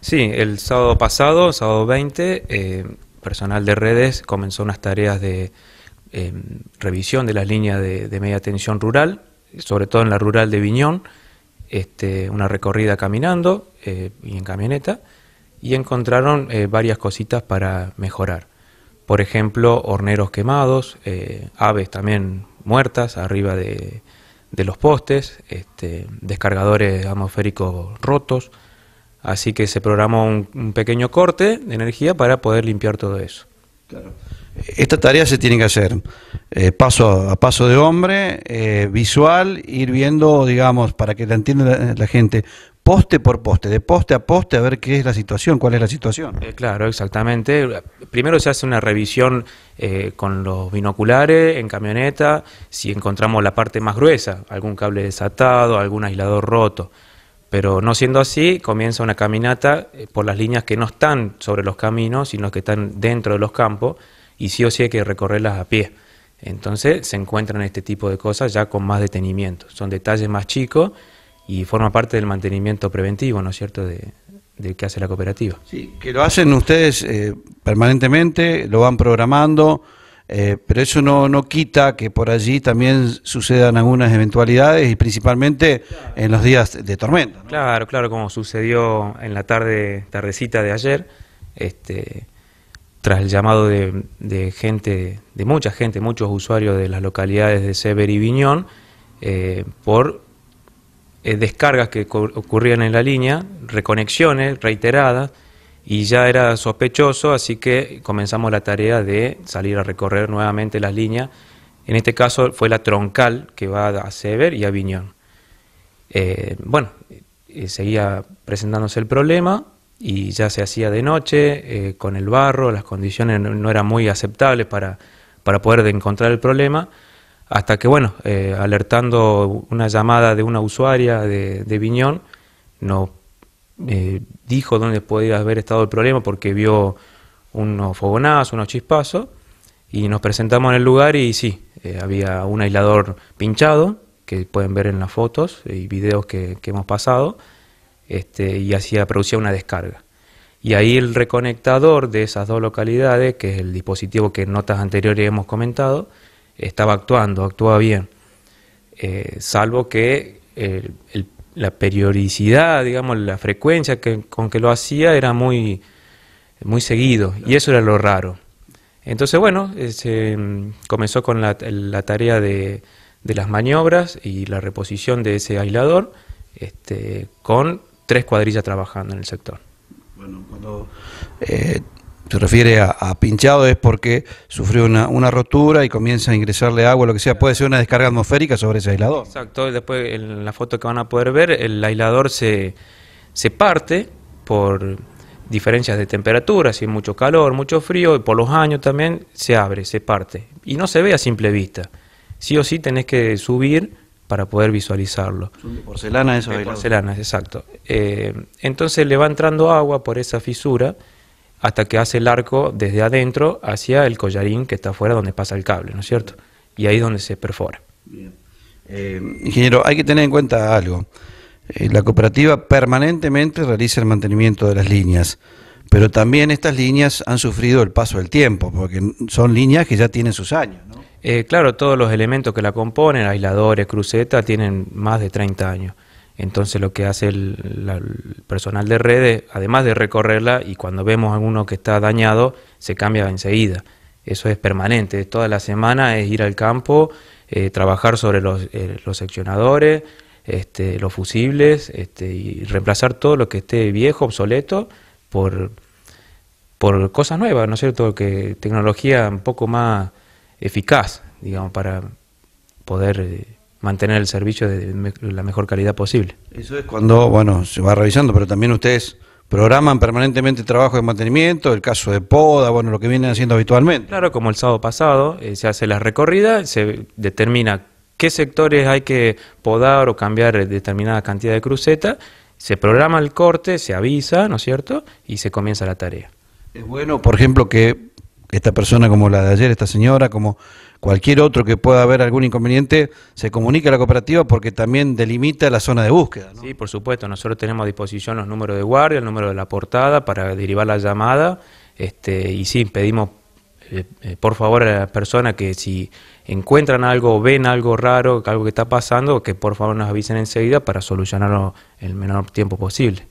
Sí, el sábado pasado, sábado 20, eh, personal de redes comenzó unas tareas de eh, revisión de las líneas de, media tensión rural, sobre todo en la rural de Viñón, este, una recorrida caminando eh, y en camioneta, y encontraron varias cositas para mejorar. Por ejemplo, horneros quemados, aves también muertas arriba de, los postes, este, descargadores atmosféricos rotos, Así que se programó un, pequeño corte de energía para poder limpiar todo eso. Esta tarea se tiene que hacer eh, paso a, paso de hombre, eh, visual, ir viendo, digamos, para que la entienda la, gente, poste por poste, de poste a poste, a ver qué es la situación, cuál es la situación. Eh, claro, exactamente. Primero se hace una revisión con los binoculares, en camioneta, si encontramos la parte más gruesa, algún cable desatado, algún aislador roto pero no siendo así, comienza una caminata eh, por las líneas que no están sobre los caminos, sino que están dentro de los campos, y sí o sí hay que recorrerlas a pie. Entonces se encuentran este tipo de cosas ya con más detenimiento. Son detalles más chicos y forma parte del mantenimiento preventivo, ¿no es cierto?, de, que hace la cooperativa. Sí, que lo hacen ustedes eh, permanentemente, lo van programando. Eh, pero eso no, quita que por allí también sucedan algunas eventualidades y principalmente en los días de tormenta. Claro, claro, como sucedió en la tarde, tardecita de ayer, este, tras el llamado de, gente, de mucha gente, muchos usuarios de las localidades de Sever y Viñón, eh, por eh, descargas que ocurrían en la línea, reconexiones reiteradas, y ya era sospechoso, así que comenzamos la tarea de salir a recorrer nuevamente las líneas. En este caso fue la troncal que va a Sever y a Viñón. Eh, bueno, eh, seguía presentándose el problema y ya se hacía de noche, eh, con el barro, las condiciones no, eran muy aceptables para, para, poder encontrar el problema, hasta que, bueno, alertando una llamada de una usuaria de, de Viñón, nos eh, dijo dónde podía haber estado el problema porque vio unos fogonazos, unos chispazos, y nos presentamos en el lugar y sí, eh, había un aislador pinchado, que pueden ver en las fotos y videos que, hemos pasado, este, y hacía, producía una descarga. Y ahí el reconectador de esas dos localidades, que es el dispositivo que en notas anteriores hemos comentado, estaba actuando, actuaba bien. Eh, salvo que el, el la periodicidad, digamos, la frecuencia con que lo hacía era muy, muy seguido y eso era lo raro. Entonces, bueno, eh, se mm, comenzó con la, tarea de, las maniobras y la reposición de ese aislador este, con tres cuadrillas trabajando en el sector. Bueno, cuando eh, se refiere a, pinchado es porque sufrió una, rotura y comienza a ingresarle agua, lo que sea. Puede ser una descarga atmosférica sobre ese aislador. Exacto, después en la foto que van a poder ver, el aislador se, se parte por diferencias de temperatura, si hay mucho calor, mucho frío, y por los años también se abre, se parte. Y no se ve a simple vista. Sí o sí tenés que subir para poder visualizarlo. porcelana eso. porcelana, exacto. Eh, entonces le va entrando agua por esa fisura hasta que hace el arco desde adentro hacia el collarín que está afuera donde pasa el cable, ¿no es cierto? Y ahí es donde se perfora. Eh, ingeniero, hay que tener en cuenta algo. Eh, la cooperativa permanentemente realiza el mantenimiento de las líneas, pero también estas líneas han sufrido el paso del tiempo, porque son líneas que ya tienen sus años. ¿no? Eh, claro, todos los elementos que la componen, aisladores, crucetas, tienen más de 30 años. Entonces lo que hace el, personal de redes, además de recorrerla y cuando vemos a alguno que está dañado, se cambia enseguida. Eso es permanente, toda la semana es ir al campo, eh, trabajar sobre eh, los, seccionadores, este, los fusibles este, y reemplazar todo lo que esté viejo, obsoleto, por, por cosas nuevas, ¿no es cierto? Que tecnología un poco más eficaz, digamos, para poder... Eh, mantener el servicio de la mejor calidad posible. Eso es cuando, bueno, se va revisando, pero también ustedes programan permanentemente trabajo de mantenimiento, el caso de poda, bueno, lo que vienen haciendo habitualmente. Claro, como el sábado pasado, eh, se hace la recorrida, se determina qué sectores hay que podar o cambiar eh, determinada cantidad de cruceta, se programa el corte, se avisa, ¿no es cierto? Y se comienza la tarea. Es bueno, por ejemplo, que esta persona como la de ayer, esta señora, como cualquier otro que pueda haber algún inconveniente, se comunica a la cooperativa porque también delimita la zona de búsqueda. Sí, por supuesto, nosotros tenemos a disposición los números de guardia, el número de la portada para derivar la llamada este, y sí, pedimos eh, eh, por favor a las personas que si encuentran algo, ven algo raro, algo que está pasando, que por favor nos avisen enseguida para solucionarlo el menor tiempo posible.